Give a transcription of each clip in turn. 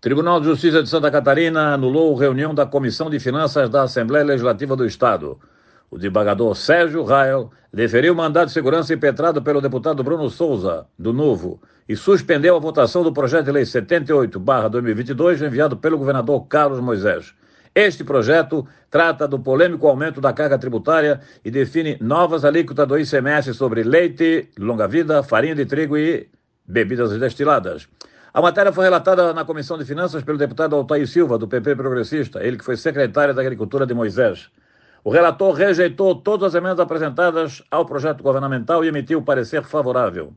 Tribunal de Justiça de Santa Catarina anulou reunião da Comissão de Finanças da Assembleia Legislativa do Estado. O desembargador Sérgio Rael deferiu o mandato de segurança impetrado pelo deputado Bruno Souza, do Novo, e suspendeu a votação do projeto de lei 78-2022 enviado pelo governador Carlos Moisés. Este projeto trata do polêmico aumento da carga tributária e define novas alíquotas do ICMS sobre leite, longa-vida, farinha de trigo e bebidas destiladas. A matéria foi relatada na Comissão de Finanças pelo deputado Altair Silva, do PP Progressista, ele que foi secretário da Agricultura de Moisés. O relator rejeitou todas as emendas apresentadas ao projeto governamental e emitiu parecer favorável.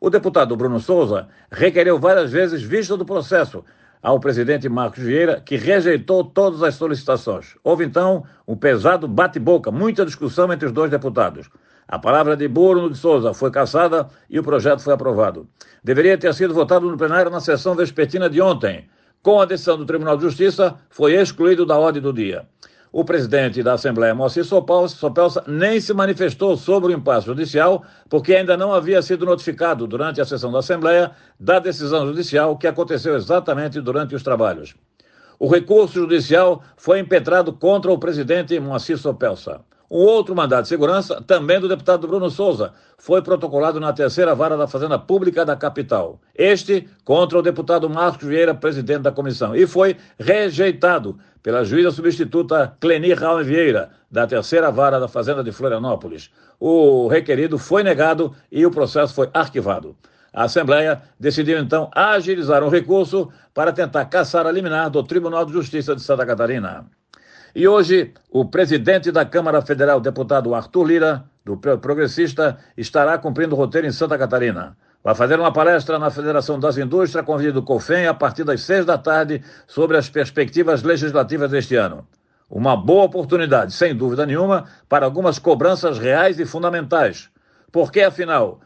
O deputado Bruno Souza requereu várias vezes vista do processo ao presidente Marcos Vieira, que rejeitou todas as solicitações. Houve então um pesado bate-boca, muita discussão entre os dois deputados. A palavra de Bruno de Souza foi cassada e o projeto foi aprovado. Deveria ter sido votado no plenário na sessão vespertina de ontem. Com a decisão do Tribunal de Justiça, foi excluído da ordem do dia. O presidente da Assembleia, Moacir Sopelsa, nem se manifestou sobre o impasse judicial, porque ainda não havia sido notificado durante a sessão da Assembleia da decisão judicial que aconteceu exatamente durante os trabalhos. O recurso judicial foi impetrado contra o presidente Moacir Sopelsa. O outro mandado de segurança, também do deputado Bruno Souza, foi protocolado na terceira vara da Fazenda Pública da capital. Este contra o deputado Marcos Vieira, presidente da comissão, e foi rejeitado pela juíza substituta Cleni Raul Vieira, da terceira vara da Fazenda de Florianópolis. O requerido foi negado e o processo foi arquivado. A Assembleia decidiu então agilizar o um recurso para tentar caçar a liminar do Tribunal de Justiça de Santa Catarina. E hoje, o presidente da Câmara Federal, deputado Arthur Lira, do Progressista, estará cumprindo o roteiro em Santa Catarina. Vai fazer uma palestra na Federação das Indústrias, convido o COFEM, a partir das seis da tarde, sobre as perspectivas legislativas deste ano. Uma boa oportunidade, sem dúvida nenhuma, para algumas cobranças reais e fundamentais. Porque, afinal,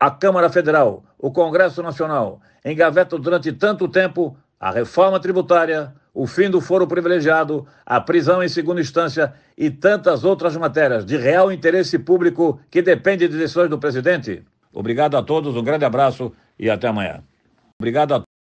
a Câmara Federal, o Congresso Nacional, engavetam durante tanto tempo a reforma tributária, o fim do foro privilegiado, a prisão em segunda instância e tantas outras matérias de real interesse público que depende de decisões do presidente? Obrigado a todos, um grande abraço e até amanhã. Obrigado a